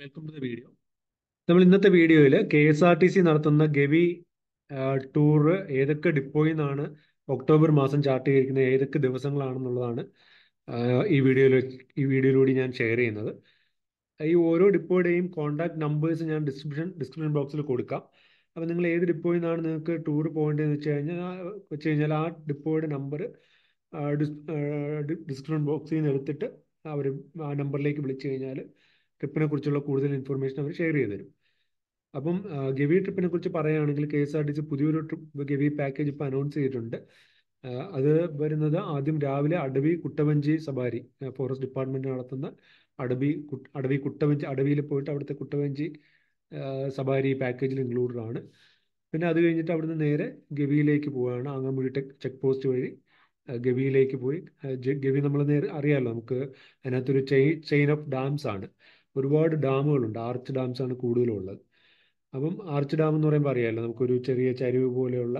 welcome to the video നമ്മൾ ഇന്നത്തെ വീഡിയോയിൽ K S R T C നടത്തുന്ന ഗവി ടൂർ ഏതൊക്കെ ഡിപ്പോയിൽ നിന്നാണ് ഒക്ടോബർ മാസം ചാർട്ട് ചെയ്തിരിക്കുന്നത് ഏതൊക്കെ ദിവസങ്ങളാണെന്നുള്ളതാണ് ഈ വീഡിയോയിൽ ഈ വീഡിയോയിലൂടെ ഞാൻ ഷെയർ ചെയ്യുന്നത് ഈ ഓരോ ഡിപ്പോയുടെയും കോൺടാക്ട് നമ്പേഴ്സ് ഞാൻ ഡിസ്ക്രിപ്ഷൻ ഡിസ്ക്രിപ്ഷൻ ബോക്സിൽ കൊടുക്കാം അപ്പോൾ നിങ്ങൾ ഏത് ഡിപ്പോയിൽ നിന്നാണ് നിങ്ങൾക്ക് ടൂർ പോകേണ്ടതെന്ന് വെച്ച് കഴിഞ്ഞാൽ വെച്ച് കഴിഞ്ഞാൽ ആ ഡിപ്പോയുടെ നമ്പർ ഡിസ്ക്രിപ്ഷൻ ബോക്സിൽ നിന്ന് എടുത്തിട്ട് അവർ ആ നമ്പറിലേക്ക് വിളിച്ചു കഴിഞ്ഞാൽ ട്രിപ്പിനെ കുറിച്ചുള്ള കൂടുതൽ ഇൻഫർമേഷൻ അവർ ഷെയർ ചെയ്തു തരും അപ്പം ഗവി ട്രിപ്പിനെ കുറിച്ച് പറയുകയാണെങ്കിൽ K S R T C പുതിയൊരു ട്രിപ്പ് ഗവി പാക്കേജ് ഇപ്പോൾ അനൗൺസ് ചെയ്തിട്ടുണ്ട് അത് വരുന്നത് ആദ്യം രാവിലെ അടവി കുട്ടവഞ്ചി സബാരി ഫോറസ്റ്റ് ഡിപ്പാർട്ട്മെന്റ് നടത്തുന്ന അടവി അടവി കുട്ടവഞ്ചി അടവിയിൽ പോയിട്ട് അവിടുത്തെ കുട്ടവഞ്ചി സബാരി പാക്കേജിൽ ഇൻക്ലൂഡഡ് ആണ് പിന്നെ അത് കഴിഞ്ഞിട്ട് അവിടുന്ന് നേരെ ഗവിയിലേക്ക് പോവുകയാണ് ആങ്ങമുഴി ടെക് ചെക്ക് പോസ്റ്റ് വഴി ഗവിയിലേക്ക് പോയി ഗവി നമ്മൾ നേരെ അറിയാമല്ലോ നമുക്ക് അതിനകത്തൊരു ചെയിൻ ചെയിൻ ഓഫ് ഡാംസ് ആണ് ഒരുപാട് ഡാമുകളുണ്ട് ആർച്ച് ഡാംസ് ആണ് കൂടുതലും ഉള്ളത് അപ്പം ആർച്ച് ഡാം എന്ന് പറയുമ്പോൾ അറിയാമല്ലോ നമുക്കൊരു ചെറിയ ചരിവ് പോലെയുള്ള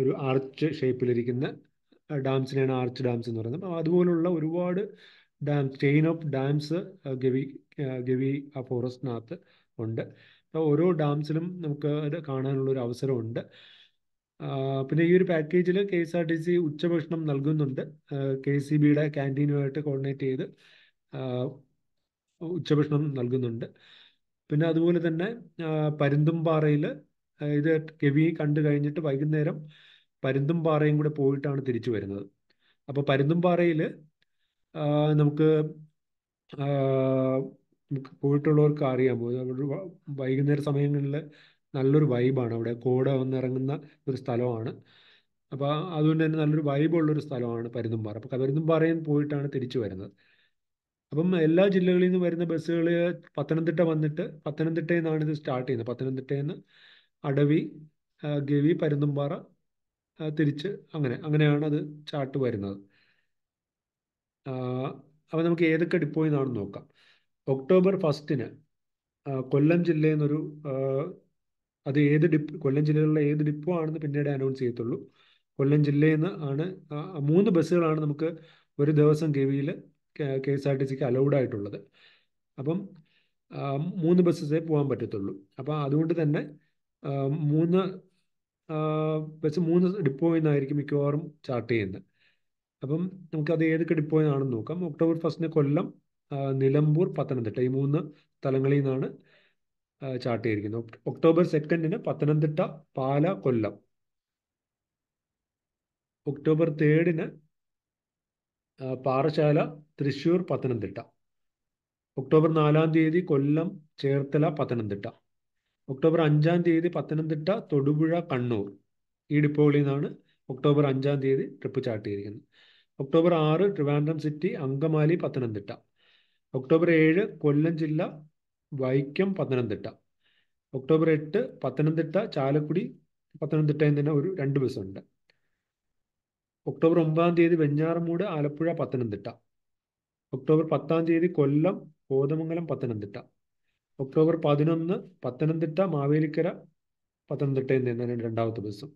ഒരു ആർച്ച് ഷേപ്പിലിരിക്കുന്ന ഡാംസിനെയാണ് ആർച്ച് ഡാംസ് എന്ന് പറയുന്നത് അപ്പോൾ അതുപോലുള്ള ഒരുപാട് dam chain of dams Gavi Gavi ആ ഫോറസ്റ്റിനകത്ത് ഉണ്ട് അപ്പോൾ ഓരോ ഡാംസിലും നമുക്ക് അത് ഒരു അവസരമുണ്ട് പിന്നെ ഈ ഒരു പാക്കേജിൽ K S R T C ഉച്ചഭക്ഷണം നൽകുന്നുണ്ട് കെ സി ബിയുടെ ക്യാൻറ്റീനുമായിട്ട് കോർഡിനേറ്റ് ചെയ്ത് ഉച്ചഭക്ഷണം നൽകുന്നുണ്ട് പിന്നെ അതുപോലെ തന്നെ പരുന്തുംപാറയിൽ ഇത് കെവി കണ്ടു കഴിഞ്ഞിട്ട് വൈകുന്നേരം പരുന്തുംപാറയും കൂടെ പോയിട്ടാണ് തിരിച്ചു വരുന്നത് അപ്പോൾ പരുന്തുംപാറയിൽ നമുക്ക് പോയിട്ടുള്ളവർക്ക് അറിയാൻ പോകും വൈകുന്നേര സമയങ്ങളിൽ നല്ലൊരു വൈബാണ് അവിടെ കോട വന്നിറങ്ങുന്ന ഒരു സ്ഥലമാണ് അപ്പോൾ അതുകൊണ്ട് തന്നെ നല്ലൊരു വൈബുള്ളൊരു സ്ഥലമാണ് പരുന്തുംപാറ അപ്പോൾ പരുന്തുംപാറയിൽ പോയിട്ടാണ് തിരിച്ചു വരുന്നത് അപ്പം എല്ലാ ജില്ലകളിൽ നിന്ന് വരുന്ന ബസ്സുകൾ പത്തനംതിട്ട വന്നിട്ട് പത്തനംതിട്ടയിൽ നിന്നാണ് ഇത് സ്റ്റാർട്ട് ചെയ്യുന്നത് പത്തനംതിട്ടയിൽ നിന്ന് അടവി ഗവി പരുന്തുംപാറ തിരിച്ച് അങ്ങനെ അങ്ങനെയാണ് അത് ചാർട്ട് വരുന്നത് അപ്പോൾ നമുക്ക് ഏതൊക്കെ ഡിപ്പോയിൽ നിന്നാണെന്ന് നോക്കാം ഒക്ടോബർ ഫസ്റ്റിന് കൊല്ലം ജില്ലയിൽ നിന്നൊരു അത് ഏത് ഡിപ്പ് കൊല്ലം ജില്ലയിലുള്ള ഏത് ഡിപ്പോ ആണെന്ന് പിന്നീട് അനൗൺസ് ചെയ്യത്തുള്ളൂ കൊല്ലം ജില്ലയിൽ നിന്ന് ആണ് മൂന്ന് ബസ്സുകളാണ് നമുക്ക് ഒരു ദിവസം ഗവിയിൽ കെ എസ് ആർ ടി സിക്ക് അലൗഡ് ആയിട്ടുള്ളത് അപ്പം മൂന്ന് ബസ്സസേ പോകാൻ പറ്റത്തുള്ളൂ അപ്പം അതുകൊണ്ട് തന്നെ മൂന്ന് ബസ് മൂന്ന് ഡിപ്പോയിൽ നിന്നായിരിക്കും മിക്കവാറും ചാർട്ട് ചെയ്യുന്നത് അപ്പം നമുക്കത് ഏതൊക്കെ ഡിപ്പോയിൽ നിന്നാണെന്ന് നോക്കാം ഒക്ടോബർ ഫസ്റ്റിന് കൊല്ലം നിലമ്പൂർ പത്തനംതിട്ട ഈ മൂന്ന് സ്ഥലങ്ങളിൽ നിന്നാണ് ചാർട്ട് ചെയ്തിരിക്കുന്നത് ഒക്ടോബർ സെക്കൻഡിന് പത്തനംതിട്ട പാല കൊല്ലം ഒക്ടോബർ തേർഡിന് പാറശാല തൃശൂർ പത്തനംതിട്ട ഒക്ടോബർ നാലാം തീയതി കൊല്ലം ചേർത്തല പത്തനംതിട്ട ഒക്ടോബർ അഞ്ചാം തീയതി പത്തനംതിട്ട തൊടുപുഴ കണ്ണൂർ ഈ ഡിപ്പോകളിൽ നിന്നാണ് ഒക്ടോബർ അഞ്ചാം തീയതി ട്രിപ്പ് ചാട്ടിയിരിക്കുന്നത് ചെയ്തിരിക്കുന്നത് ഒക്ടോബർ ആറ് ട്രിവാൻഡ്രം സിറ്റി അങ്കമാലി പത്തനംതിട്ട ഒക്ടോബർ ഏഴ് കൊല്ലം ജില്ല വൈക്കം പത്തനംതിട്ട ഒക്ടോബർ എട്ട് പത്തനംതിട്ട ചാലക്കുടി പത്തനംതിട്ട എന്നിങ്ങനെ ഒരു രണ്ട് ബസ്സുണ്ട് ഒക്ടോബർ ഒമ്പതാം തീയതി വെഞ്ഞാറമൂട് ആലപ്പുഴ പത്തനംതിട്ട ഒക്ടോബർ പത്താം തീയതി കൊല്ലം കോതമംഗലം പത്തനംതിട്ട ഒക്ടോബർ പതിനൊന്ന് പത്തനംതിട്ട മാവേലിക്കര പത്തനംതിട്ടയിൽ നിന്നാണ് രണ്ടാമത്തെ ബസ്സും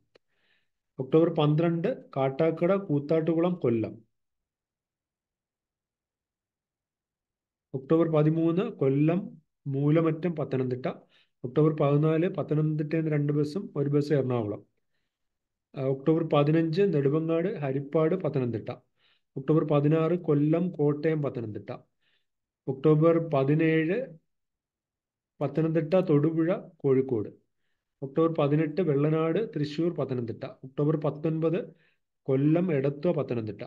ഒക്ടോബർ പന്ത്രണ്ട് കാട്ടാക്കട കൂത്താട്ടുകുളം കൊല്ലം ഒക്ടോബർ പതിമൂന്ന് കൊല്ലം മൂലമറ്റം പത്തനംതിട്ട ഒക്ടോബർ പതിനാല് പത്തനംതിട്ടയിൽ നിന്ന് രണ്ട് ബസ്സും ഒരു ബസ് എറണാകുളം ഒക്ടോബർ പതിനഞ്ച് നെടുമങ്ങാട് ഹരിപ്പാട് പത്തനംതിട്ട ഒക്ടോബർ പതിനാറ് കൊല്ലം കോട്ടയം പത്തനംതിട്ട ഒക്ടോബർ പതിനേഴ് പത്തനംതിട്ട തൊടുപുഴ കോഴിക്കോട് ഒക്ടോബർ പതിനെട്ട് വെള്ളനാട് തൃശൂർ പത്തനംതിട്ട ഒക്ടോബർ പത്തൊൻപത് കൊല്ലം എടത്വ പത്തനംതിട്ട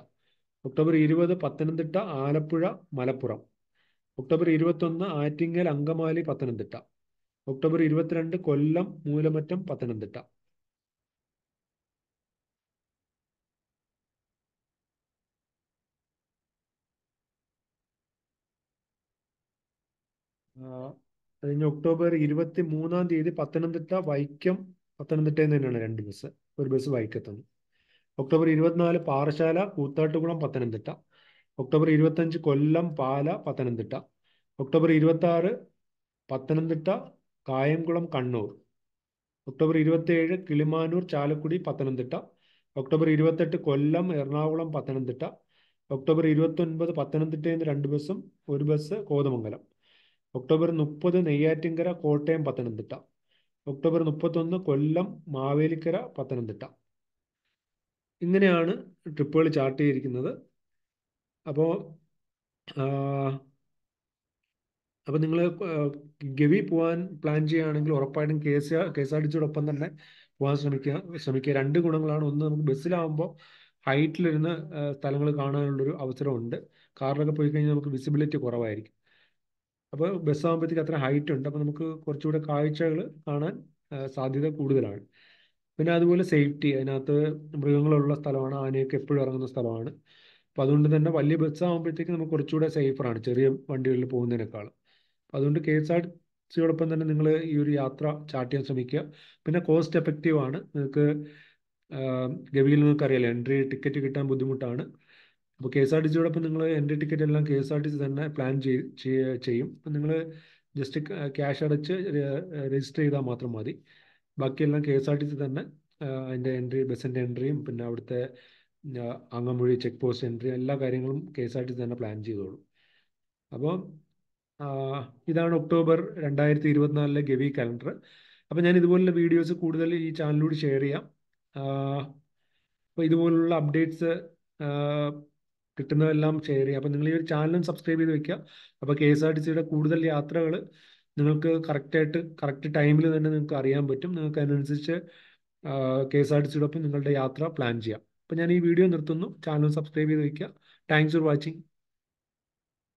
ഒക്ടോബർ ഇരുപത് പത്തനംതിട്ട ആലപ്പുഴ മലപ്പുറം ഒക്ടോബർ ഇരുപത്തൊന്ന് ആറ്റിങ്ങൽ അങ്കമാലി പത്തനംതിട്ട ഒക്ടോബർ ഇരുപത്തിരണ്ട് കൊല്ലം മൂലമറ്റം പത്തനംതിട്ട കഴിഞ്ഞ ഒക്ടോബർ ഇരുപത്തി മൂന്നാം തീയതി പത്തനംതിട്ട വൈക്കം പത്തനംതിട്ട തന്നെയാണ് രണ്ട് ബസ് ഒരു ബസ് വൈക്കത്തുനിന്ന് ഒക്ടോബർ ഇരുപത്തിനാല് പാറശാല കൂത്താട്ടുകുളം പത്തനംതിട്ട ഒക്ടോബർ ഇരുപത്തഞ്ച് കൊല്ലം പാല പത്തനംതിട്ട ഒക്ടോബർ ഇരുപത്തി ആറ് പത്തനംതിട്ട കായംകുളം കണ്ണൂർ ഒക്ടോബർ ഇരുപത്തിയേഴ് കിളിമാനൂർ ചാലക്കുടി പത്തനംതിട്ട ഒക്ടോബർ ഇരുപത്തെട്ട് കൊല്ലം എറണാകുളം പത്തനംതിട്ട ഒക്ടോബർ ഇരുപത്തൊൻപത് പത്തനംതിട്ടയിൽ നിന്ന് രണ്ട് ബസ്സും ഒരു ബസ് കോതമംഗലം ഒക്ടോബർ മുപ്പത് നെയ്യാറ്റിൻകര കോട്ടയം പത്തനംതിട്ട ഒക്ടോബർ മുപ്പത്തൊന്ന് കൊല്ലം മാവേലിക്കര പത്തനംതിട്ട ഇങ്ങനെയാണ് ട്രിപ്പുകൾ ചാർട്ട് ചെയ്തിരിക്കുന്നത് അപ്പോൾ അപ്പോൾ നിങ്ങൾ ഗവി പോകാൻ പ്ലാൻ ചെയ്യുകയാണെങ്കിൽ ഉറപ്പായിട്ടും K S K S R T സിയോടൊപ്പം തന്നെ പോകാൻ ശ്രമിക്കുക ശ്രമിക്കുക രണ്ട് ഗുണങ്ങളാണ് ഒന്ന് നമുക്ക് ബസ്സിലാവുമ്പോൾ ഹൈറ്റിലിരുന്ന് സ്ഥലങ്ങൾ കാണാനുള്ളൊരു അവസരമുണ്ട് കാറിലൊക്കെ പോയി കഴിഞ്ഞാൽ നമുക്ക് വിസിബിലിറ്റി കുറവായിരിക്കും അപ്പോൾ ആകുമ്പോഴത്തേക്ക് അത്ര ഹൈറ്റ് ഉണ്ട് അപ്പോൾ നമുക്ക് കുറച്ചുകൂടെ കാഴ്ചകൾ കാണാൻ സാധ്യത കൂടുതലാണ് പിന്നെ അതുപോലെ സേഫ്റ്റി അതിനകത്ത് മൃഗങ്ങളുള്ള സ്ഥലമാണ് ആനയൊക്കെ എപ്പോഴും ഇറങ്ങുന്ന സ്ഥലമാണ് അപ്പോൾ അതുകൊണ്ട് തന്നെ വലിയ ആകുമ്പോഴത്തേക്ക് നമുക്ക് കുറച്ചുകൂടെ സേഫറാണ് ചെറിയ വണ്ടികളിൽ പോകുന്നതിനേക്കാളും അതുകൊണ്ട് കെ എസ് ആർ സിയോടൊപ്പം തന്നെ നിങ്ങൾ ഈ ഒരു യാത്ര ചാർട്ട് ചെയ്യാൻ ശ്രമിക്കുക പിന്നെ കോസ്റ്റ് എഫക്റ്റീവ് ആണ് നിങ്ങൾക്ക് ഗവിയിൽ നിങ്ങൾക്ക് അറിയാലോ എൻട്രി ടിക്കറ്റ് കിട്ടാൻ ബുദ്ധിമുട്ടാണ് അപ്പോൾ കെ എസ് ആർ ടി സിയോടൊപ്പം നിങ്ങൾ എൻ്റെ ടിക്കറ്റ് എല്ലാം K S R T C തന്നെ പ്ലാൻ ചെയ്യും അപ്പം നിങ്ങൾ ജസ്റ്റ് ക്യാഷ് അടച്ച് രജിസ്റ്റർ ചെയ്താൽ മാത്രം മതി ബാക്കിയെല്ലാം K S R T C തന്നെ അതിൻ്റെ എൻട്രി ബസ്സിൻ്റെ എൻട്രിയും പിന്നെ അവിടുത്തെ അങ്ങമൊഴി ചെക്ക് പോസ്റ്റ് എൻട്രി എല്ലാ കാര്യങ്ങളും K S R T C തന്നെ പ്ലാൻ ചെയ്തോളൂ അപ്പോൾ ഇതാണ് ഒക്ടോബർ രണ്ടായിരത്തി ഇരുപത്തിനാലിലെ ഗവി കലണ്ടർ അപ്പോൾ ഞാൻ ഇതുപോലുള്ള വീഡിയോസ് കൂടുതൽ ഈ ചാനലിലൂടെ ഷെയർ ചെയ്യാം അപ്പോൾ ഇതുപോലുള്ള അപ്ഡേറ്റ്സ് കിട്ടുന്നതെല്ലാം ഷെയർ ചെയ്യുക അപ്പം നിങ്ങൾ ഈ ഒരു ചാനലും സബ്സ്ക്രൈബ് ചെയ്ത് വെക്കുക അപ്പം കെ എസ് ആർ ടി സിയുടെ കൂടുതൽ യാത്രകൾ നിങ്ങൾക്ക് കറക്റ്റായിട്ട് കറക്റ്റ് ടൈമിൽ തന്നെ നിങ്ങൾക്ക് അറിയാൻ പറ്റും നിങ്ങൾക്ക് അതിനനുസരിച്ച് കെ എസ് ആർ ടി സിയോടൊപ്പം നിങ്ങളുടെ യാത്ര പ്ലാൻ ചെയ്യാം അപ്പം ഞാൻ ഈ വീഡിയോ നിർത്തുന്നു ചാനൽ സബ്സ്ക്രൈബ് ചെയ്ത് വയ്ക്കുക താങ്ക്സ് ഫോർ വാച്ചിങ്